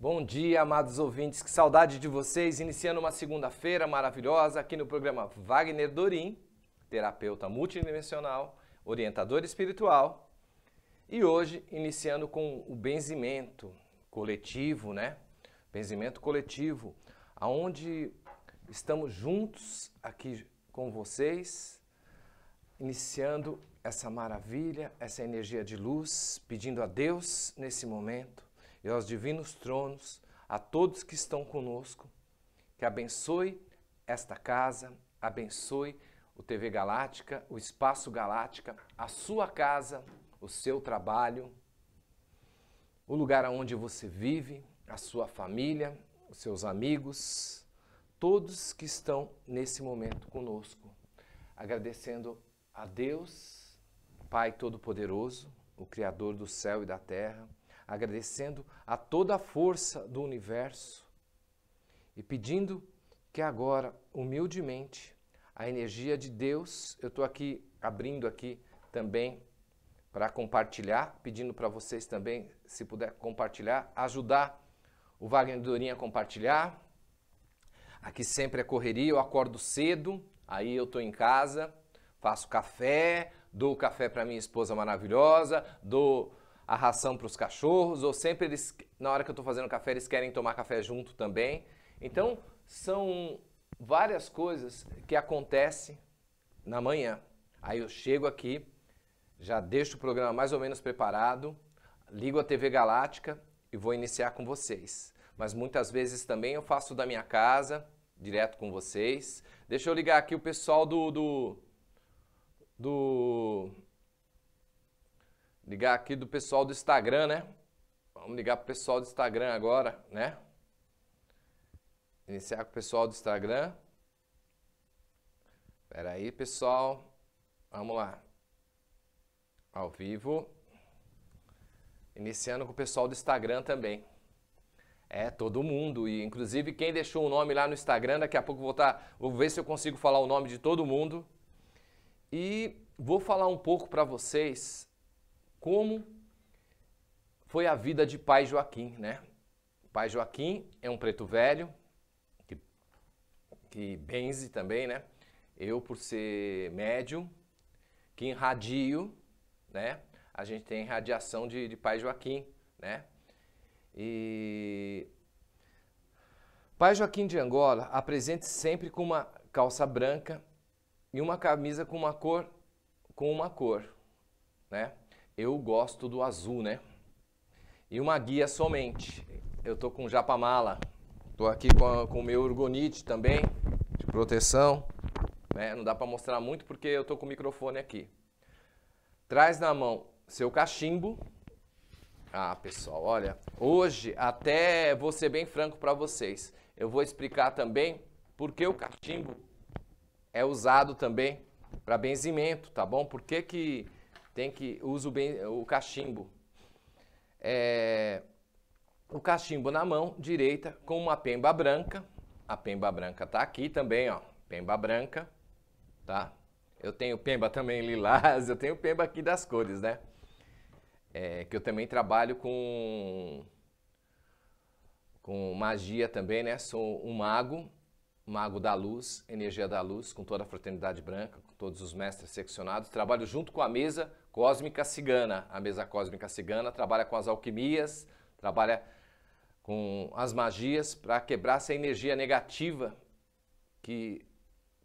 Bom dia, amados ouvintes, que saudade de vocês. Iniciando uma segunda-feira maravilhosa aqui no programa Wagner Dorim, terapeuta multidimensional, orientador espiritual. E hoje, iniciando com o benzimento coletivo, né? Benzimento coletivo, aonde estamos juntos aqui com vocês, iniciando essa maravilha, essa energia de luz, pedindo a Deus nesse momento e aos divinos tronos, a todos que estão conosco, que abençoe esta casa, abençoe o TV Galáctica, o Espaço Galáctica, a sua casa, o seu trabalho, o lugar onde você vive, a sua família, os seus amigos, todos que estão nesse momento conosco, agradecendo a Deus Pai Todo-Poderoso, o Criador do céu e da terra, agradecendo a toda a força do universo e pedindo que agora, humildemente, a energia de Deus, eu estou aqui abrindo aqui também para compartilhar, pedindo para vocês também, se puder compartilhar, ajudar o Wagner Dorinha a compartilhar. Aqui sempre é correria, eu acordo cedo, aí eu estou em casa, faço café, dou café para minha esposa maravilhosa, dou a ração para os cachorros, ou sempre eles, na hora que eu estou fazendo café, eles querem tomar café junto também. Então, são várias coisas que acontecem na manhã. Aí eu chego aqui, já deixo o programa mais ou menos preparado, ligo a TV Galáctica e vou iniciar com vocês. Mas muitas vezes também eu faço da minha casa, direto com vocês. Deixa eu ligar aqui o pessoal do, do do. Ligar aqui do pessoal do Instagram, né? Vamos ligar pro pessoal do Instagram agora, né? Iniciar com o pessoal do Instagram. Pera aí, pessoal. Vamos lá. Ao vivo. Iniciando com o pessoal do Instagram também. É, todo mundo. E inclusive quem deixou o nome lá no Instagram, daqui a pouco vou, tá, vou ver se eu consigo falar o nome de todo mundo e vou falar um pouco para vocês como foi a vida de pai Joaquim, né? O pai Joaquim é um preto velho que, que benze também, né? Eu por ser médium, que irradio, né? A gente tem radiação de, de pai Joaquim, né? E Pai Joaquim de Angola apresente sempre com uma calça branca e uma camisa com uma cor com uma cor, né? Eu gosto do azul, né? E uma guia somente. Eu tô com japamala. Tô aqui com o meu ergonite também, de proteção, né? Não dá para mostrar muito porque eu tô com o microfone aqui. Traz na mão seu cachimbo. Ah, pessoal, olha, hoje até vou ser bem franco para vocês. Eu vou explicar também por que o cachimbo é usado também para benzimento, tá bom? Por que, que tem que usar o, ben, o cachimbo? É, o cachimbo na mão direita com uma pemba branca. A pemba branca tá aqui também, ó. Pemba branca, tá? Eu tenho pemba também lilás, eu tenho pemba aqui das cores, né? É, que eu também trabalho com com magia também, né? Sou um mago mago da luz, energia da luz, com toda a fraternidade branca, com todos os mestres seccionados. Trabalho junto com a mesa cósmica cigana. A mesa cósmica cigana trabalha com as alquimias, trabalha com as magias para quebrar essa energia negativa que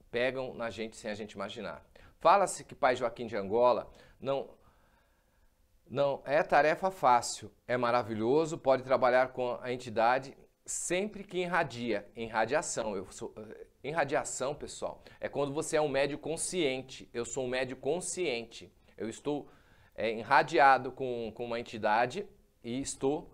pegam na gente sem a gente imaginar. Fala-se que Pai Joaquim de Angola não não é tarefa fácil, é maravilhoso, pode trabalhar com a entidade sempre que irradia, em radiação. Eu sou, em eh, radiação, pessoal, é quando você é um médio consciente. Eu sou um médio consciente. Eu estou é, irradiado com, com uma entidade e estou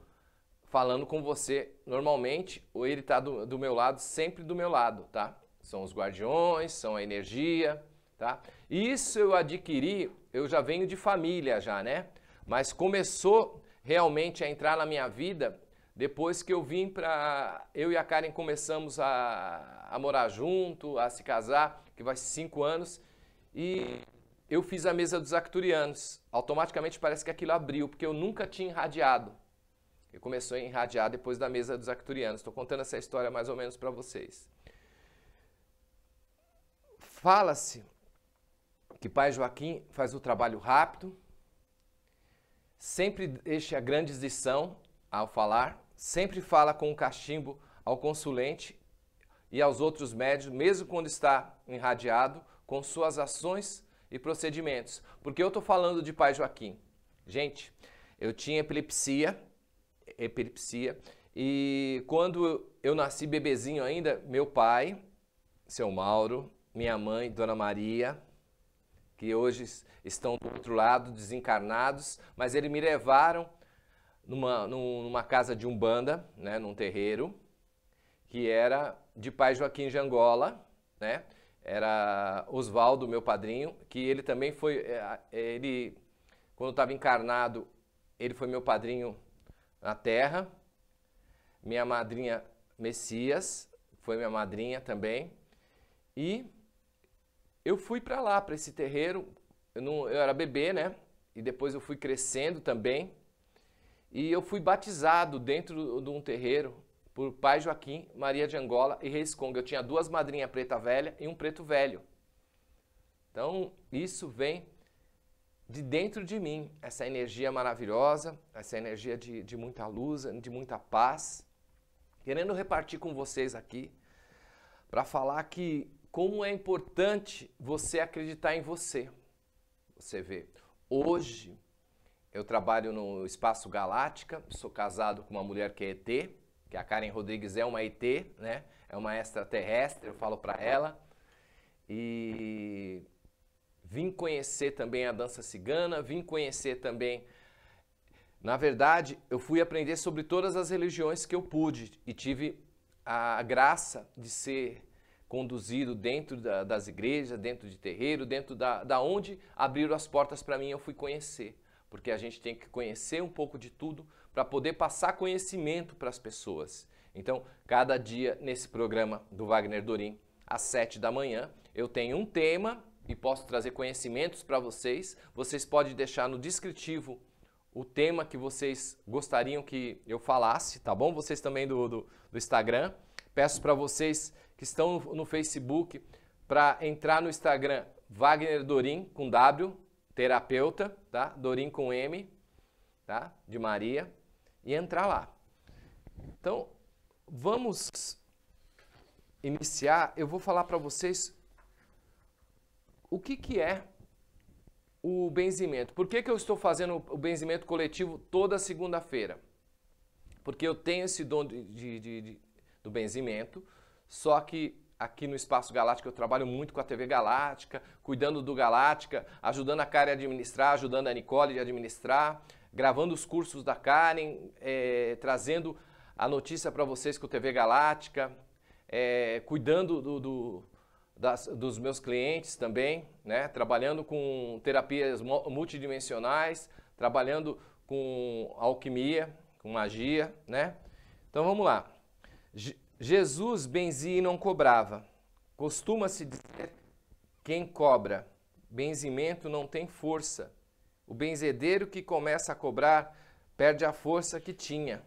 falando com você normalmente, ou ele está do, do meu lado, sempre do meu lado, tá? São os guardiões, são a energia, tá? Isso eu adquiri, eu já venho de família já, né? Mas começou realmente a entrar na minha vida depois que eu vim para. Eu e a Karen começamos a, a morar junto, a se casar, que vai cinco anos. E eu fiz a mesa dos Acturianos. Automaticamente parece que aquilo abriu, porque eu nunca tinha irradiado. Eu começou a irradiar depois da mesa dos Acturianos. Estou contando essa história mais ou menos para vocês. Fala-se que Pai Joaquim faz o trabalho rápido, sempre deixa grandes lição ao falar, sempre fala com o cachimbo ao consulente e aos outros médios, mesmo quando está irradiado, com suas ações e procedimentos. Porque eu estou falando de pai Joaquim. Gente, eu tinha epilepsia, epilepsia, e quando eu nasci bebezinho ainda, meu pai, seu Mauro, minha mãe, Dona Maria, que hoje estão do outro lado, desencarnados, mas eles me levaram numa, numa casa de umbanda, né, num terreiro, que era de pai Joaquim de Angola, né? Era Oswaldo, meu padrinho, que ele também foi, eh, ele quando estava encarnado, ele foi meu padrinho na Terra. Minha madrinha Messias foi minha madrinha também. E eu fui para lá, para esse terreiro. Eu, não, eu era bebê, né? E depois eu fui crescendo também. E eu fui batizado dentro de um terreiro por Pai Joaquim, Maria de Angola e Reis Conga. Eu tinha duas madrinhas preta velha e um preto velho. Então, isso vem de dentro de mim, essa energia maravilhosa, essa energia de, de muita luz, de muita paz. Querendo repartir com vocês aqui, para falar que como é importante você acreditar em você. Você vê, hoje eu trabalho no Espaço Galáctica, sou casado com uma mulher que é ET, que a Karen Rodrigues é uma ET, né? É uma extraterrestre, eu falo para ela. E vim conhecer também a dança cigana, vim conhecer também na verdade, eu fui aprender sobre todas as religiões que eu pude e tive a graça de ser conduzido dentro da, das igrejas, dentro de terreiro, dentro da, da onde abriram as portas para mim, eu fui conhecer porque a gente tem que conhecer um pouco de tudo para poder passar conhecimento para as pessoas. Então, cada dia nesse programa do Wagner Dorim, às 7 da manhã, eu tenho um tema e posso trazer conhecimentos para vocês. Vocês podem deixar no descritivo o tema que vocês gostariam que eu falasse, tá bom? Vocês também do, do, do Instagram. Peço para vocês que estão no, no Facebook para entrar no Instagram Wagner Dorim com W, terapeuta, tá? Dorim com M, tá? De Maria e entrar lá. Então, vamos iniciar. Eu vou falar para vocês o que que é o benzimento. Por que que eu estou fazendo o benzimento coletivo toda segunda-feira? Porque eu tenho esse dom de, de, de, do benzimento, só que aqui no Espaço Galáctica eu trabalho muito com a TV Galáctica, cuidando do Galáctica, ajudando a Karen a administrar, ajudando a Nicole a administrar, gravando os cursos da Karen, é, trazendo a notícia para vocês com a TV Galáctica, é, cuidando do, do, das, dos meus clientes também, né? trabalhando com terapias multidimensionais, trabalhando com alquimia, com magia, né? Então vamos lá. Jesus benzia e não cobrava. Costuma-se dizer: quem cobra, benzimento não tem força. O benzedeiro que começa a cobrar perde a força que tinha.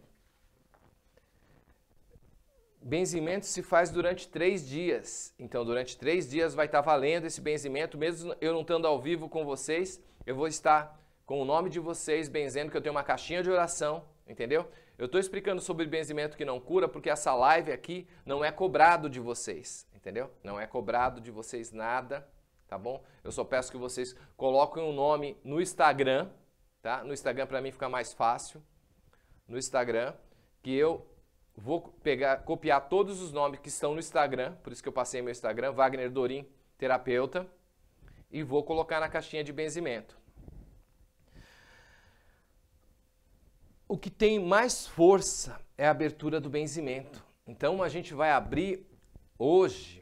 Benzimento se faz durante três dias. Então, durante três dias vai estar tá valendo esse benzimento. Mesmo eu não estando ao vivo com vocês, eu vou estar com o nome de vocês benzendo, que eu tenho uma caixinha de oração, entendeu? Eu estou explicando sobre benzimento que não cura porque essa live aqui não é cobrado de vocês, entendeu? Não é cobrado de vocês nada, tá bom? Eu só peço que vocês coloquem o um nome no Instagram, tá? No Instagram para mim fica mais fácil. No Instagram, que eu vou pegar, copiar todos os nomes que estão no Instagram, por isso que eu passei meu Instagram, Wagner Dorim, terapeuta, e vou colocar na caixinha de benzimento. O que tem mais força é a abertura do benzimento. Então a gente vai abrir hoje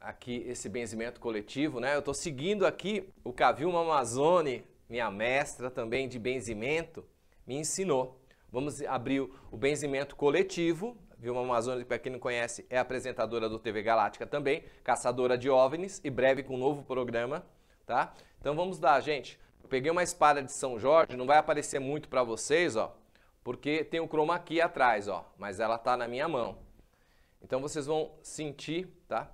aqui esse benzimento coletivo, né? Eu estou seguindo aqui o Cavilma Amazone, minha mestra também de benzimento, me ensinou. Vamos abrir o benzimento coletivo. Vilma Amazônia, para quem não conhece, é apresentadora do TV Galáctica também, caçadora de OVNIs e breve com um novo programa, tá? Então vamos lá, gente. Eu peguei uma espada de São Jorge, não vai aparecer muito para vocês, ó porque tem o chroma aqui atrás, ó, mas ela tá na minha mão. Então vocês vão sentir, tá?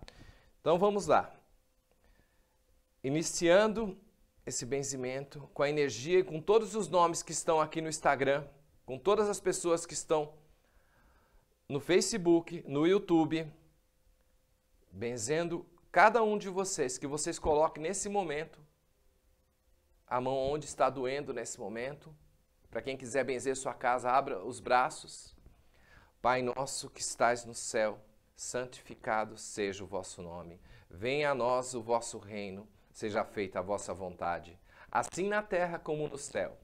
Então vamos lá. Iniciando esse benzimento com a energia e com todos os nomes que estão aqui no Instagram, com todas as pessoas que estão no Facebook, no YouTube, benzendo cada um de vocês, que vocês coloquem nesse momento a mão onde está doendo nesse momento para quem quiser benzer sua casa, abra os braços. Pai nosso que estais no céu, santificado seja o vosso nome. Venha a nós o vosso reino, seja feita a vossa vontade, assim na terra como no céu.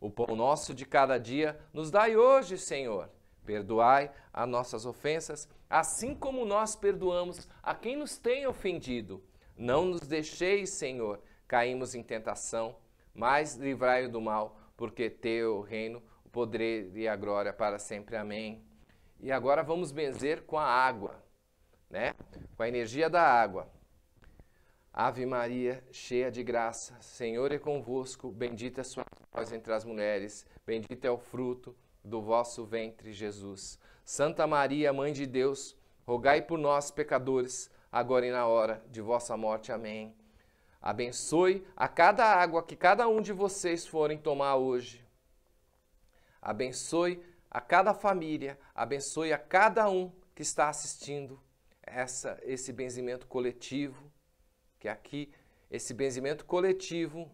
O pão nosso de cada dia nos dai hoje, Senhor. Perdoai as nossas ofensas, assim como nós perdoamos a quem nos tem ofendido. Não nos deixeis, Senhor, caímos em tentação, mas livrai-o do mal porque teu reino, o poder e a glória para sempre. Amém. E agora vamos benzer com a água, né? Com a energia da água. Ave Maria, cheia de graça, Senhor é convosco, bendita é sua voz entre as mulheres, bendito é o fruto do vosso ventre, Jesus. Santa Maria, mãe de Deus, rogai por nós pecadores, agora e na hora de vossa morte. Amém. Abençoe a cada água que cada um de vocês forem tomar hoje. Abençoe a cada família, abençoe a cada um que está assistindo essa, esse benzimento coletivo, que é aqui, esse benzimento coletivo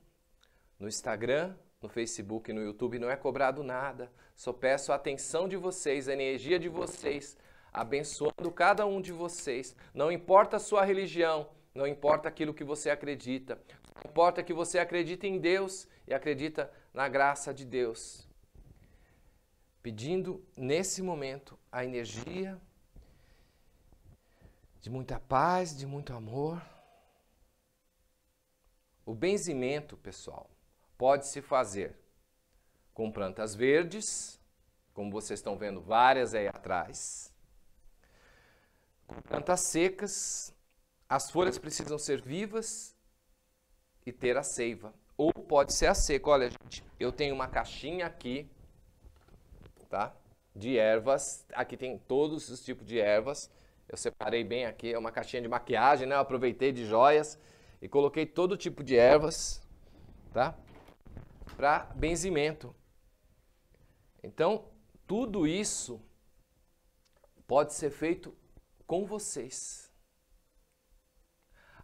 no Instagram, no Facebook e no YouTube não é cobrado nada. Só peço a atenção de vocês, a energia de vocês, abençoando cada um de vocês. Não importa a sua religião, não importa aquilo que você acredita. Não importa que você acredite em Deus e acredita na graça de Deus. Pedindo nesse momento a energia de muita paz, de muito amor. O benzimento, pessoal, pode se fazer com plantas verdes, como vocês estão vendo várias aí atrás, com plantas secas, as folhas precisam ser vivas e ter a seiva. Ou pode ser a seca. Olha, gente, eu tenho uma caixinha aqui, tá? De ervas. Aqui tem todos os tipos de ervas. Eu separei bem aqui, é uma caixinha de maquiagem, né? Eu aproveitei de joias e coloquei todo tipo de ervas, tá? Para benzimento. Então, tudo isso pode ser feito com vocês.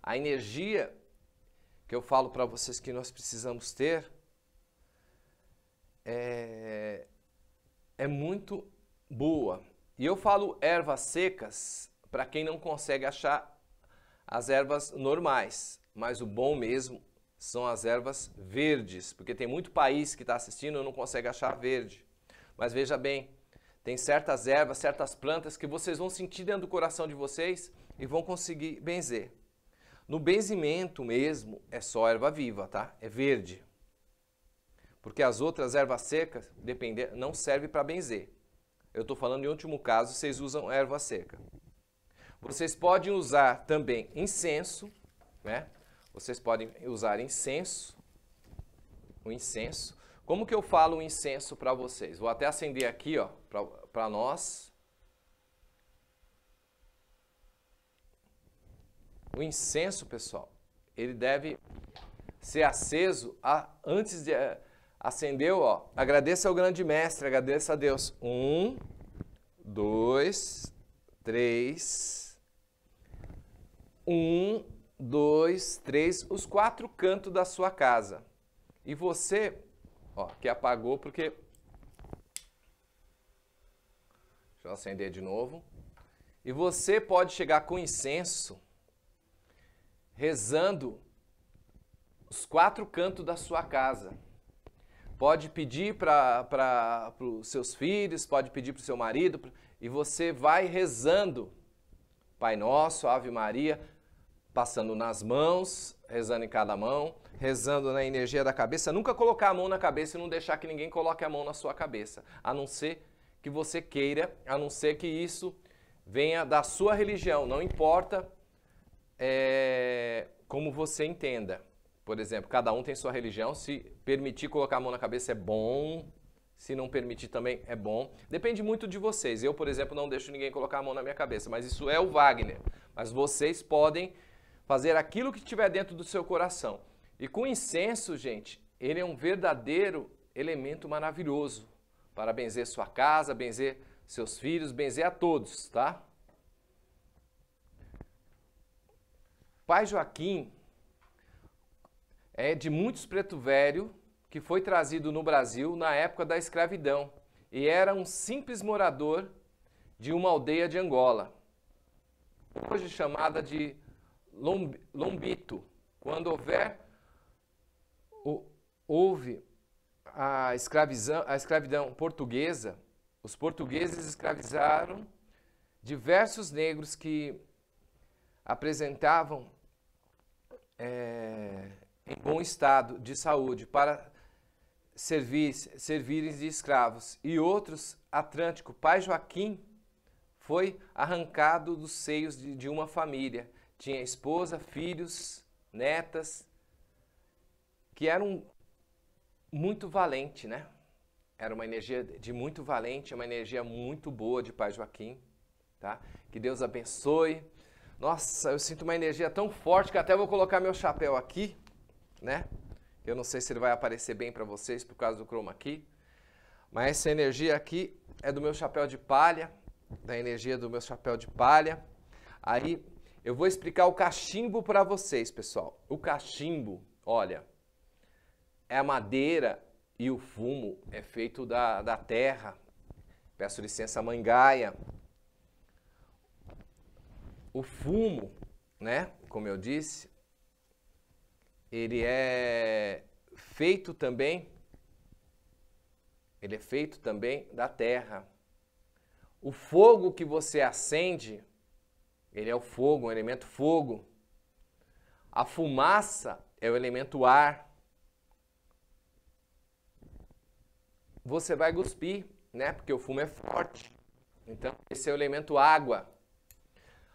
A energia que eu falo para vocês que nós precisamos ter é, é muito boa. E eu falo ervas secas para quem não consegue achar as ervas normais, mas o bom mesmo são as ervas verdes, porque tem muito país que está assistindo e não consegue achar verde. Mas veja bem, tem certas ervas, certas plantas que vocês vão sentir dentro do coração de vocês e vão conseguir benzer. No benzimento mesmo é só erva viva, tá? É verde. Porque as outras ervas secas depender, não serve para benzer. Eu estou falando em último caso, vocês usam erva seca. Vocês podem usar também incenso, né? Vocês podem usar incenso, o incenso. Como que eu falo o incenso para vocês? Vou até acender aqui, ó, para nós. O incenso, pessoal, ele deve ser aceso a, antes de. Eh, Acendeu, ó. Agradeça ao grande mestre, agradeça a Deus. Um, dois, três. Um, dois, três. Os quatro cantos da sua casa. E você, ó, que apagou porque. Deixa eu acender de novo. E você pode chegar com incenso rezando os quatro cantos da sua casa. Pode pedir para os seus filhos, pode pedir para o seu marido, e você vai rezando. Pai Nosso, Ave Maria, passando nas mãos, rezando em cada mão, rezando na energia da cabeça. Nunca colocar a mão na cabeça e não deixar que ninguém coloque a mão na sua cabeça, a não ser que você queira, a não ser que isso venha da sua religião, não importa é, como você entenda. Por exemplo, cada um tem sua religião. Se permitir colocar a mão na cabeça é bom, se não permitir também é bom. Depende muito de vocês. Eu, por exemplo, não deixo ninguém colocar a mão na minha cabeça, mas isso é o Wagner. Mas vocês podem fazer aquilo que tiver dentro do seu coração. E com incenso, gente, ele é um verdadeiro elemento maravilhoso para benzer sua casa, benzer seus filhos, benzer a todos, tá? pai Joaquim é de muitos preto velho que foi trazido no Brasil na época da escravidão e era um simples morador de uma aldeia de Angola, hoje chamada de Lombito. Quando houver, houve a, a escravidão portuguesa, os portugueses escravizaram diversos negros que apresentavam é, em bom estado de saúde para servir, servirem de escravos, e outros, Atlântico, pai Joaquim, foi arrancado dos seios de, de uma família. Tinha esposa, filhos, netas, que eram muito valente, né? Era uma energia de muito valente, uma energia muito boa de Pai Joaquim, tá? Que Deus abençoe nossa, eu sinto uma energia tão forte que até vou colocar meu chapéu aqui, né? Eu não sei se ele vai aparecer bem para vocês por causa do chroma aqui, mas essa energia aqui é do meu chapéu de palha, da energia do meu chapéu de palha. Aí eu vou explicar o cachimbo para vocês, pessoal. O cachimbo, olha, é a madeira e o fumo é feito da, da terra. Peço licença, mangaia, o fumo, né, como eu disse, ele é feito também ele é feito também da terra. O fogo que você acende, ele é o fogo, o elemento fogo. A fumaça é o elemento ar. Você vai cuspir, né? Porque o fumo é forte. Então, esse é o elemento água.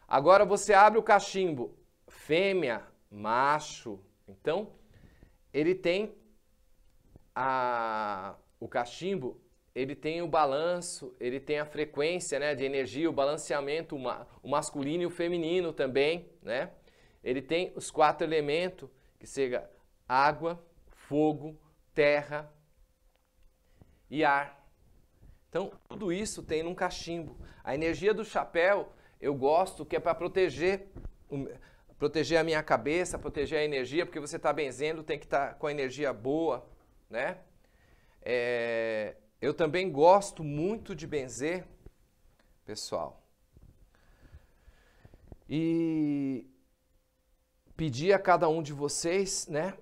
Agora você abre o cachimbo, fêmea, macho. Então, ele tem a, o cachimbo, ele tem o balanço, ele tem a frequência né, de energia, o balanceamento, o masculino e o feminino também. Né? Ele tem os quatro elementos, que seja água, fogo, terra e ar. Então, tudo isso tem num cachimbo. A energia do chapéu eu gosto, que é para proteger, proteger a minha cabeça, proteger a energia, porque você está benzendo, tem que estar tá com a energia boa, né? É, eu também gosto muito de benzer, pessoal. E pedir a cada um de vocês, né,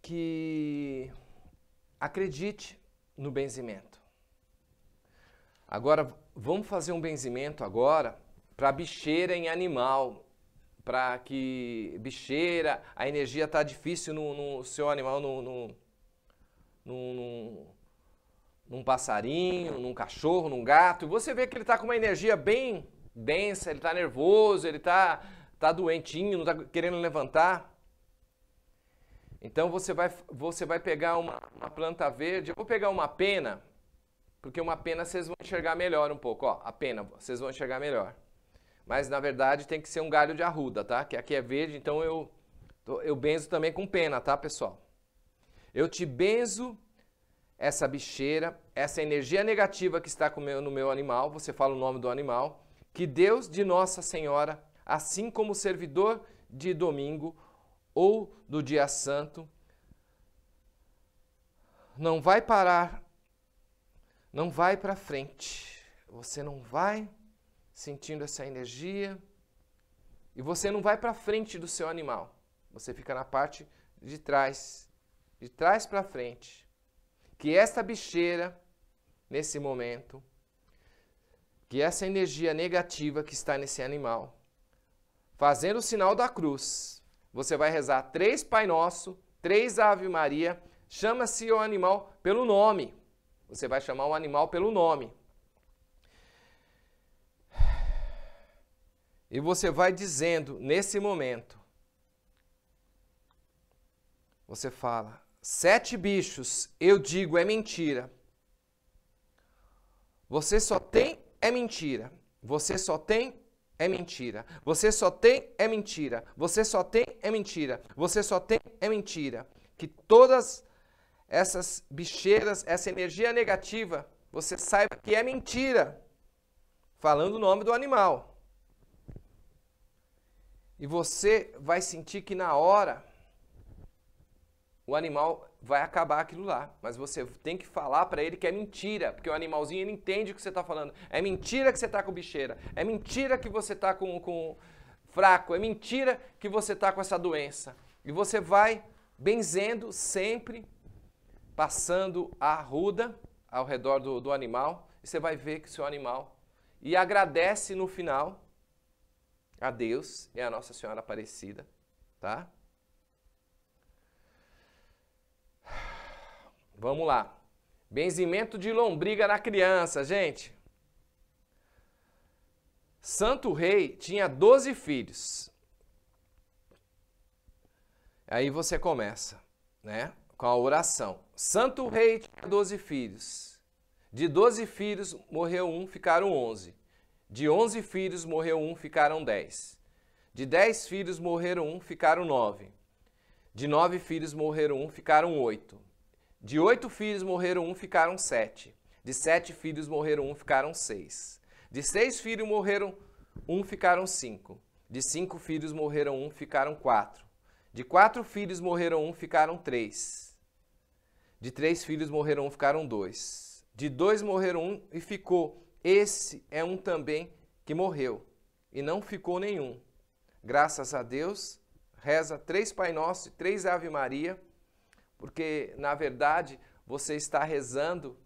que acredite no benzimento. Agora, vamos fazer um benzimento agora para bicheira em animal, para que bicheira, a energia está difícil no, no, seu animal, no, no, no, num passarinho, num cachorro, num gato, e você vê que ele está com uma energia bem densa, ele está nervoso, ele está tá doentinho, não está querendo levantar. Então você vai, você vai pegar uma, uma planta verde, eu vou pegar uma pena, porque uma pena vocês vão enxergar melhor um pouco, ó, a pena vocês vão enxergar melhor. Mas na verdade tem que ser um galho de arruda, tá? Que aqui é verde, então eu, eu benzo também com pena, tá, pessoal? Eu te benzo essa bicheira, essa energia negativa que está no meu animal, você fala o nome do animal, que Deus de Nossa Senhora, assim como o servidor de domingo ou do dia santo, não vai parar, não vai para frente. Você não vai sentindo essa energia. E você não vai para frente do seu animal. Você fica na parte de trás, de trás para frente. Que esta bicheira, nesse momento, que essa energia negativa que está nesse animal, fazendo o sinal da cruz, você vai rezar três Pai Nosso, três Ave Maria, chama-se o animal pelo nome. Você vai chamar o animal pelo nome. E você vai dizendo nesse momento. Você fala: sete bichos, eu digo é mentira. Você só tem é mentira. Você só tem é mentira. Você só tem é mentira. Você só tem é mentira. Você só tem é mentira. Que todas essas bicheiras, essa energia negativa, você saiba que é mentira. Falando o nome do animal. E você vai sentir que na hora o animal vai acabar aquilo lá, mas você tem que falar para ele que é mentira, porque o animalzinho ele entende o que você está falando. É mentira que você está com bicheira, é mentira que você está com, com fraco, é mentira que você está com essa doença. E você vai benzendo sempre, passando a ruda ao redor do, do animal, e você vai ver que o seu animal e agradece no final a Deus e é a Nossa Senhora Aparecida, tá? Vamos lá. Benzimento de lombriga na criança, gente. Santo Rei tinha 12 filhos. Aí você começa, né? Com a oração. Santo Rei tinha 12 filhos. De 12 filhos, morreu um, ficaram 11. De onze filhos morreu um, ficaram dez. De dez filhos morreram um, ficaram nove. De nove filhos morreram um, ficaram oito. De oito filhos morreram um, ficaram sete. De sete filhos morreram um, ficaram seis. De seis filhos morreram um, ficaram cinco. De cinco filhos morreram um, ficaram quatro. De quatro filhos morreram um, ficaram três. De três filhos morreram um, ficaram dois. De dois morreram um e ficou esse é um também que morreu e não ficou nenhum. Graças a Deus, reza três Pai Nosso e três Ave Maria, porque na verdade você está rezando.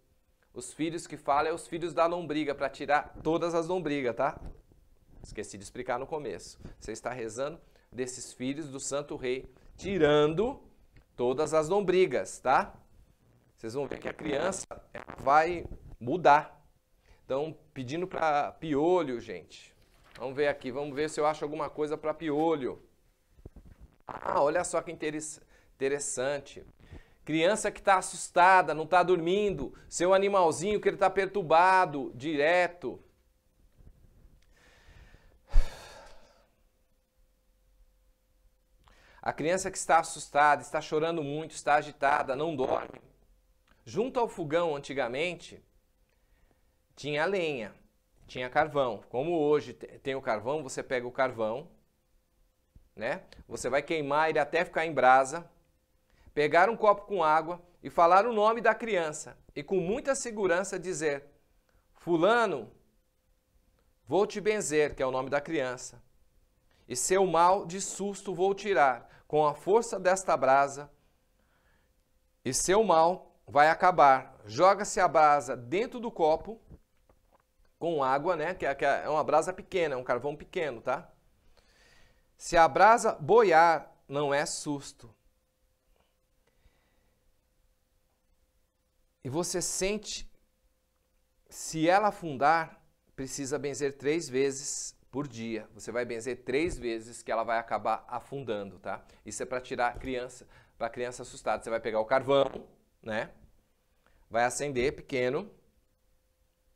Os filhos que fala é os filhos da lombriga, para tirar todas as lombrigas, tá? Esqueci de explicar no começo. Você está rezando desses filhos do Santo Rei, tirando todas as lombrigas, tá? Vocês vão ver que a criança vai mudar. Estão pedindo para piolho, gente. Vamos ver aqui, vamos ver se eu acho alguma coisa para piolho. Ah, olha só que interessante. Criança que está assustada, não está dormindo, seu animalzinho que ele está perturbado, direto. A criança que está assustada, está chorando muito, está agitada, não dorme. Junto ao fogão, antigamente, tinha lenha, tinha carvão. Como hoje tem o carvão, você pega o carvão, né? Você vai queimar ele até ficar em brasa, pegar um copo com água e falar o nome da criança e com muita segurança dizer: Fulano, vou te benzer, que é o nome da criança, e seu mal de susto vou tirar, com a força desta brasa, e seu mal vai acabar. Joga-se a brasa dentro do copo com água, né? Que é, é, é uma brasa pequena, é um carvão pequeno, tá? Se a brasa boiar, não é susto. E você sente, se ela afundar, precisa benzer três vezes por dia. Você vai benzer três vezes que ela vai acabar afundando, tá? Isso é para tirar a criança, para criança assustada. Você vai pegar o carvão, né? Vai acender pequeno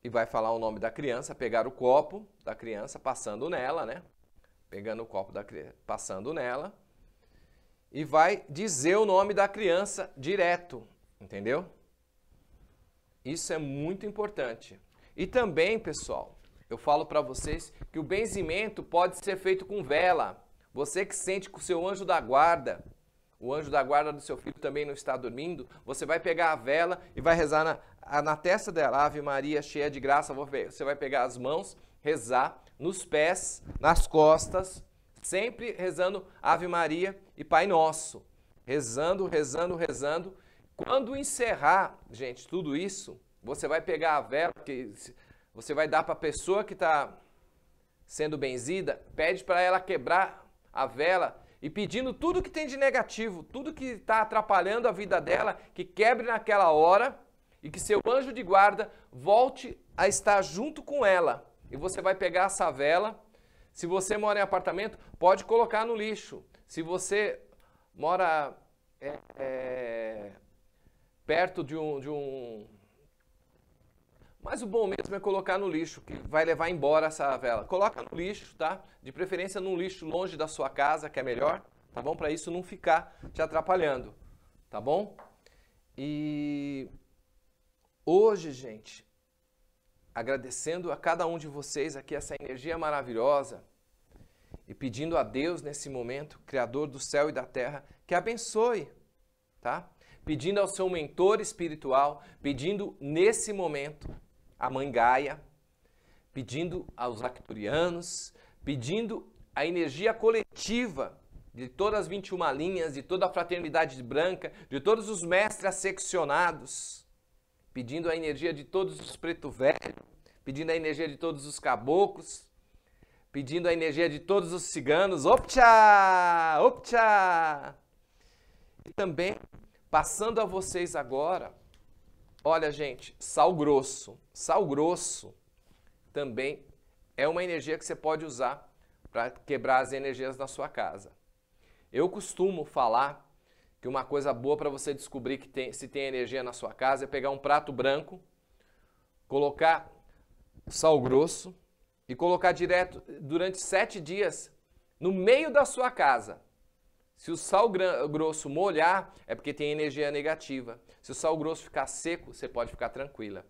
e vai falar o nome da criança, pegar o copo da criança, passando nela, né? Pegando o copo da criança, passando nela. E vai dizer o nome da criança direto, entendeu? Isso é muito importante. E também, pessoal, eu falo para vocês que o benzimento pode ser feito com vela. Você que sente com o seu anjo da guarda, o anjo da guarda do seu filho também não está dormindo, você vai pegar a vela e vai rezar na, na testa dela, Ave Maria, cheia de graça, você vai pegar as mãos, rezar, nos pés, nas costas, sempre rezando Ave Maria e Pai Nosso. Rezando, rezando, rezando. Quando encerrar, gente, tudo isso, você vai pegar a vela que você vai dar para a pessoa que está sendo benzida, pede para ela quebrar a vela e pedindo tudo que tem de negativo, tudo que está atrapalhando a vida dela, que quebre naquela hora e que seu anjo de guarda volte a estar junto com ela. E você vai pegar essa vela. Se você mora em apartamento, pode colocar no lixo. Se você mora é, é, perto de um, de um mas o bom mesmo é colocar no lixo, que vai levar embora essa vela. Coloca no lixo, tá? De preferência num lixo longe da sua casa, que é melhor, tá bom? Para isso não ficar te atrapalhando, tá bom? E hoje, gente, agradecendo a cada um de vocês aqui essa energia maravilhosa e pedindo a Deus nesse momento, criador do céu e da terra, que abençoe, tá? Pedindo ao seu mentor espiritual, pedindo nesse momento a mãe Gaia, pedindo aos acturianos, pedindo a energia coletiva de todas as 21 linhas, de toda a fraternidade branca, de todos os mestres seccionados, pedindo a energia de todos os preto velho, pedindo a energia de todos os caboclos, pedindo a energia de todos os ciganos, opcha, opcha! E também passando a vocês agora Olha, gente, sal grosso. Sal grosso também é uma energia que você pode usar para quebrar as energias da sua casa. Eu costumo falar que uma coisa boa para você descobrir que tem, se tem energia na sua casa é pegar um prato branco, colocar sal grosso e colocar direto durante sete dias no meio da sua casa. Se o sal grosso molhar, é porque tem energia negativa. Se o sal grosso ficar seco, você pode ficar tranquila.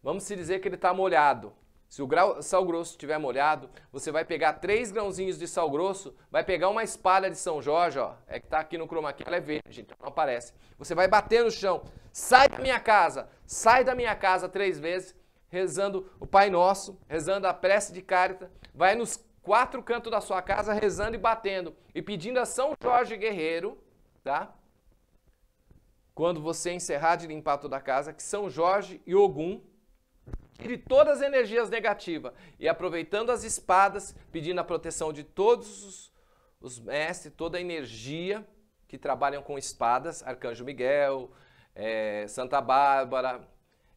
Vamos se dizer que ele está molhado. Se o grau, sal grosso estiver molhado, você vai pegar três grãozinhos de sal grosso, vai pegar uma espalha de São Jorge, ó, é que está aqui no chroma key, ela é verde, então não aparece. Você vai bater no chão, sai da minha casa, sai da minha casa três vezes, rezando o Pai Nosso, rezando a prece de carita, vai nos quatro cantos da sua casa rezando e batendo e pedindo a São Jorge Guerreiro, tá? Quando você encerrar de limpar toda a casa, que São Jorge e Ogum tire todas as energias negativas e aproveitando as espadas, pedindo a proteção de todos os, os mestres, toda a energia que trabalham com espadas, Arcanjo Miguel, é, Santa Bárbara,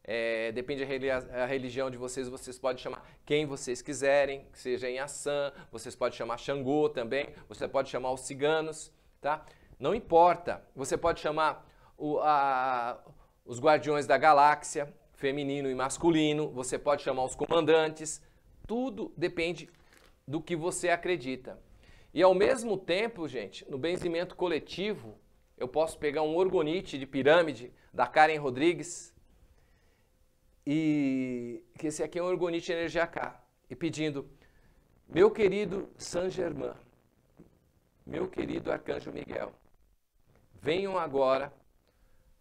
é, depende da religião de vocês, vocês podem chamar quem vocês quiserem, que seja em Assam, vocês podem chamar Xangô também, você pode chamar os ciganos, tá? Não importa, você pode chamar o, a, os guardiões da galáxia, feminino e masculino, você pode chamar os comandantes, tudo depende do que você acredita. E ao mesmo tempo, gente, no benzimento coletivo, eu posso pegar um orgonite de pirâmide da Karen Rodrigues, e que esse aqui é um orgonite energia K, e pedindo, meu querido San Germain, meu querido Arcanjo Miguel, venham agora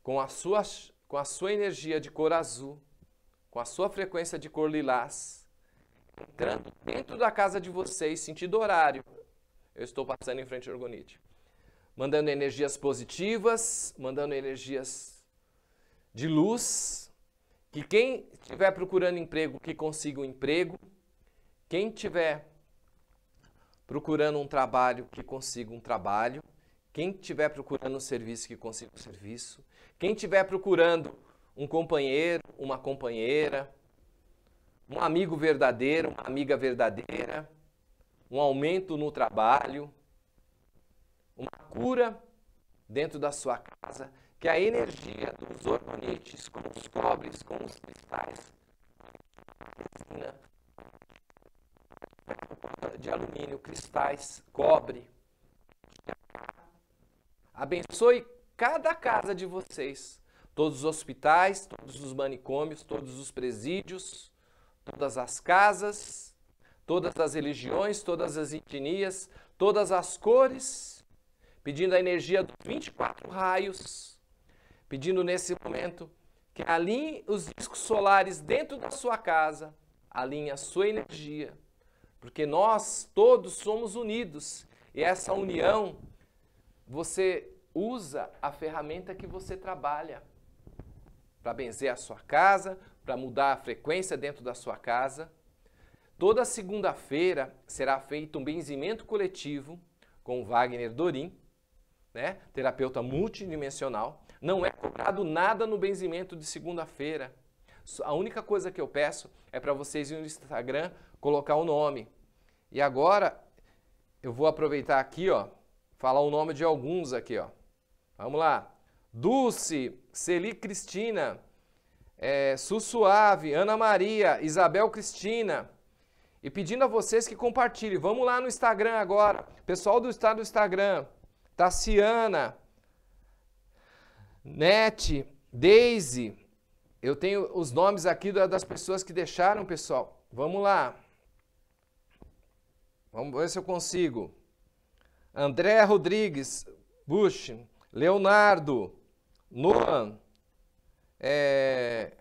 com a sua, com a sua energia de cor azul, com a sua frequência de cor lilás, entrando dentro da casa de vocês, sentido horário. Eu estou passando em frente ao Orgonite. Mandando energias positivas, mandando energias de luz, que quem estiver procurando emprego que consiga um emprego, quem estiver procurando um trabalho que consiga um trabalho, quem estiver procurando um serviço que consiga um serviço, quem estiver procurando um companheiro, uma companheira, um amigo verdadeiro, uma amiga verdadeira, um aumento no trabalho, uma cura dentro da sua casa, que a energia dos hormonites com os cobres, com os cristais, de alumínio, cristais, cobre, abençoe cada casa de vocês, todos os hospitais, todos os manicômios, todos os presídios, todas as casas, todas as religiões, todas as etnias, todas as cores, pedindo a energia dos 24 raios pedindo nesse momento que alinhe os discos solares dentro da sua casa, alinhe a sua energia, porque nós todos somos unidos e essa união você usa a ferramenta que você trabalha para benzer a sua casa, para mudar a frequência dentro da sua casa. Toda segunda-feira será feito um benzimento coletivo com Wagner Dorim, né? terapeuta multidimensional, não é cobrado nada no benzimento de segunda-feira. A única coisa que eu peço é para vocês ir no Instagram colocar o nome. E agora eu vou aproveitar aqui, ó, falar o nome de alguns aqui, ó. Vamos lá. Dulce, Celi Cristina, é, Sussuave, Ana Maria, Isabel Cristina. E pedindo a vocês que compartilhem. Vamos lá no Instagram agora. Pessoal do estado tá do Instagram. Taciana, Nete, Daisy. Eu tenho os nomes aqui das pessoas que deixaram, pessoal. Vamos lá. Vamos ver se eu consigo. André Rodrigues, Bush, Leonardo, Noan, é,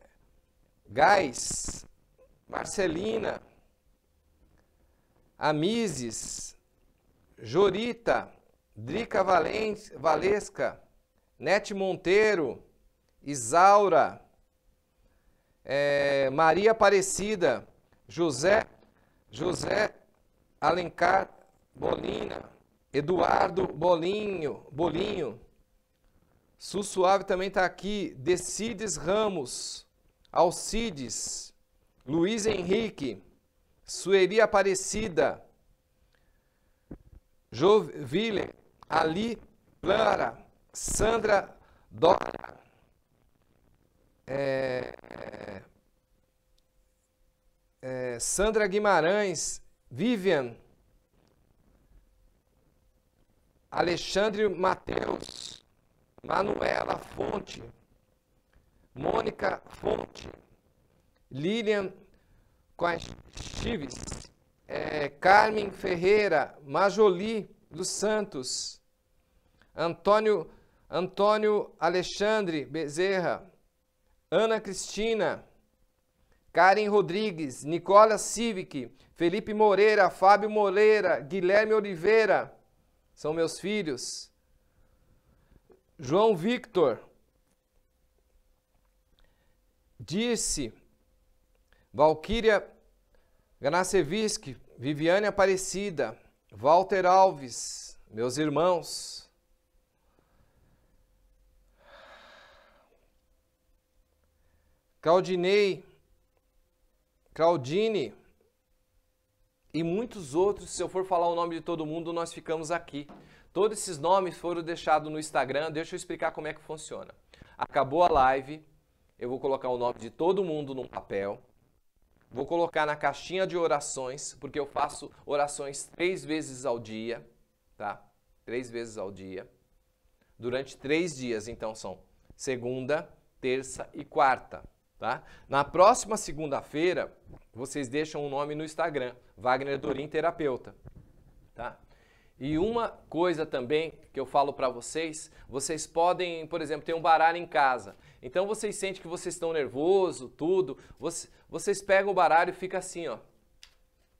Gás, Marcelina, Amizes, Jorita, Drica Valesca, Nete Monteiro, Isaura, é, Maria Aparecida, José, José Alencar Bolina, Eduardo Bolinho, Bolinho. Sussuave também está aqui, Decides Ramos, Alcides, Luiz Henrique, Sueli Aparecida, Jovile, Ali Clara, Sandra Dora. É, é, é, Sandra Guimarães, Vivian, Alexandre Mateus, Manuela Fonte, Mônica Fonte, Lilian Chives, é, Carmen Ferreira, Majoli dos Santos, Antônio Antônio Alexandre Bezerra, Ana Cristina, Karen Rodrigues, Nicola Civic, Felipe Moreira, Fábio Moreira, Guilherme Oliveira, são meus filhos. João Victor, Dirce, Valquíria Ganaseviski, Viviane Aparecida, Walter Alves, meus irmãos. Claudinei, Claudine e muitos outros. Se eu for falar o nome de todo mundo, nós ficamos aqui. Todos esses nomes foram deixados no Instagram. Deixa eu explicar como é que funciona. Acabou a live, eu vou colocar o nome de todo mundo num papel. Vou colocar na caixinha de orações, porque eu faço orações três vezes ao dia, tá? Três vezes ao dia. Durante três dias, então são segunda, terça e quarta. Tá? Na próxima segunda-feira, vocês deixam o um nome no Instagram, Wagner Dorim Terapeuta. Tá? E uma coisa também que eu falo para vocês, vocês podem, por exemplo, ter um baralho em casa. Então vocês sentem que vocês estão nervoso, tudo. Vocês, vocês pegam o baralho e fica assim, ó.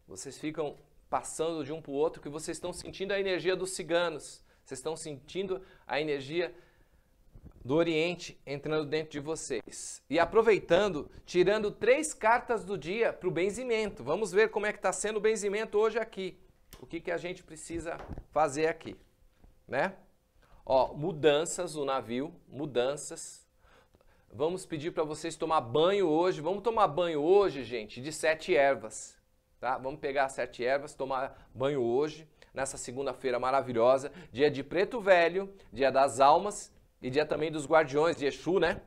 Vocês ficam passando de um para o outro que vocês estão sentindo a energia dos ciganos. Vocês estão sentindo a energia do Oriente entrando dentro de vocês. E aproveitando, tirando três cartas do dia para o benzimento. Vamos ver como é que está sendo o benzimento hoje aqui. O que, que a gente precisa fazer aqui, né? Ó, mudanças no navio, mudanças. Vamos pedir para vocês tomar banho hoje. Vamos tomar banho hoje, gente, de sete ervas, tá? Vamos pegar sete ervas, tomar banho hoje, nessa segunda-feira maravilhosa, dia de preto velho, dia das almas e dia também dos guardiões de Exu, né?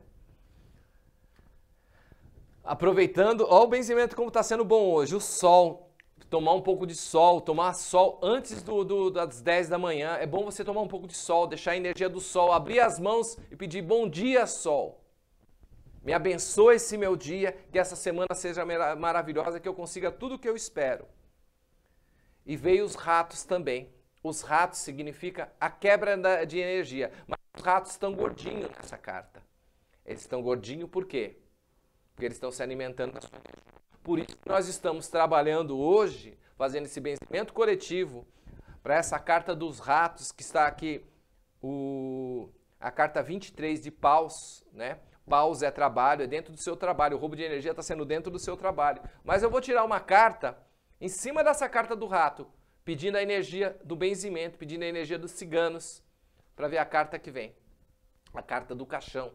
Aproveitando, ó o benzimento como está sendo bom hoje, o sol, tomar um pouco de sol, tomar sol antes do, do, das 10 da manhã, é bom você tomar um pouco de sol, deixar a energia do sol, abrir as mãos e pedir bom dia sol. Me abençoe esse meu dia, que essa semana seja maravilhosa, que eu consiga tudo o que eu espero. E veio os ratos também. Os ratos significa a quebra de energia. Mas os ratos estão gordinhos nessa carta. Eles estão gordinhos por quê? Porque eles estão se alimentando da sua energia. Por isso que nós estamos trabalhando hoje, fazendo esse benzimento coletivo, para essa carta dos ratos que está aqui, o, a carta 23 de Paus, né? Paus é trabalho, é dentro do seu trabalho. O roubo de energia está sendo dentro do seu trabalho. Mas eu vou tirar uma carta em cima dessa carta do rato pedindo a energia do benzimento, pedindo a energia dos ciganos, para ver a carta que vem. A carta do caixão.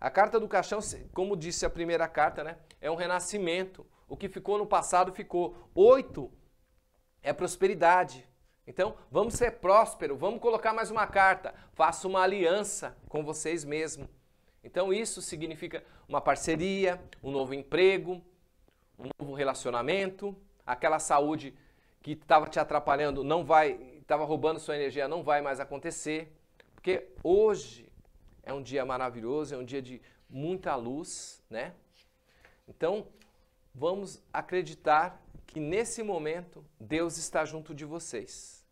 A carta do caixão, como disse a primeira carta, né, é um renascimento. O que ficou no passado ficou. Oito é prosperidade. Então, vamos ser próspero, vamos colocar mais uma carta. Faça uma aliança com vocês mesmos. Então, isso significa uma parceria, um novo emprego, um novo relacionamento, aquela saúde que estava te atrapalhando não vai, estava roubando sua energia, não vai mais acontecer. Porque hoje é um dia maravilhoso, é um dia de muita luz, né? Então, vamos acreditar que nesse momento Deus está junto de vocês.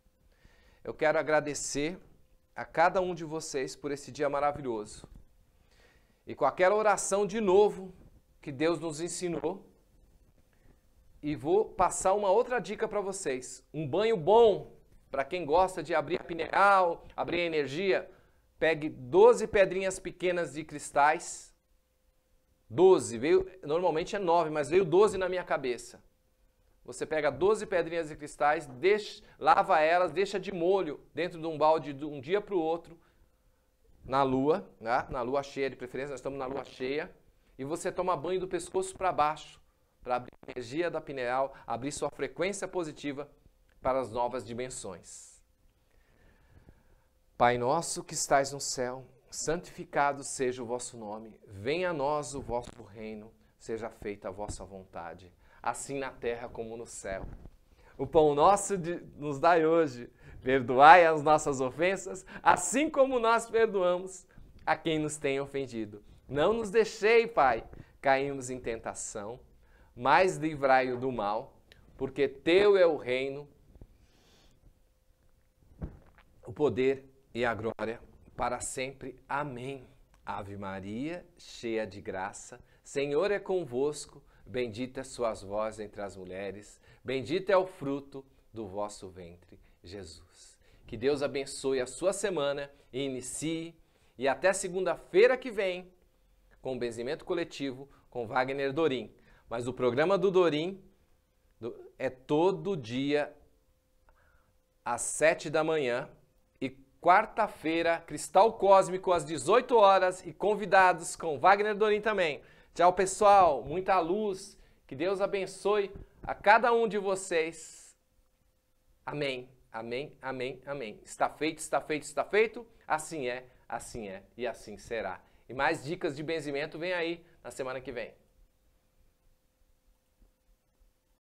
Eu quero agradecer a cada um de vocês por esse dia maravilhoso. E com aquela oração de novo que Deus nos ensinou, e vou passar uma outra dica para vocês. Um banho bom para quem gosta de abrir a pineal, abrir a energia, pegue 12 pedrinhas pequenas de cristais. 12, veio, normalmente é 9, mas veio 12 na minha cabeça. Você pega 12 pedrinhas de cristais, deixa, lava elas, deixa de molho dentro de um balde de um dia para o outro, na lua, né? na lua cheia de preferência, nós estamos na lua cheia, e você toma banho do pescoço para baixo para abrir a energia da pineal, abrir sua frequência positiva para as novas dimensões. Pai nosso que estais no céu, santificado seja o vosso nome, venha a nós o vosso reino, seja feita a vossa vontade, assim na terra como no céu. O pão nosso de, nos dai hoje. Perdoai as nossas ofensas, assim como nós perdoamos a quem nos tem ofendido. Não nos deixei, Pai, cairmos em tentação, mas livrai-o do mal, porque teu é o reino, o poder e a glória para sempre. Amém. Ave Maria, cheia de graça, Senhor é convosco, bendita é sois vós entre as mulheres, bendito é o fruto do vosso ventre, Jesus. Que Deus abençoe a sua semana e inicie. E até segunda-feira que vem, com o benzimento coletivo com Wagner Dorim. Mas o programa do Dorim é todo dia às 7 da manhã e quarta-feira, Cristal Cósmico às 18 horas e convidados com Wagner Dorim também. Tchau, pessoal. Muita luz. Que Deus abençoe a cada um de vocês. Amém. Amém. Amém. Amém. Está feito, está feito, está feito. Assim é, assim é e assim será. E mais dicas de benzimento vem aí na semana que vem.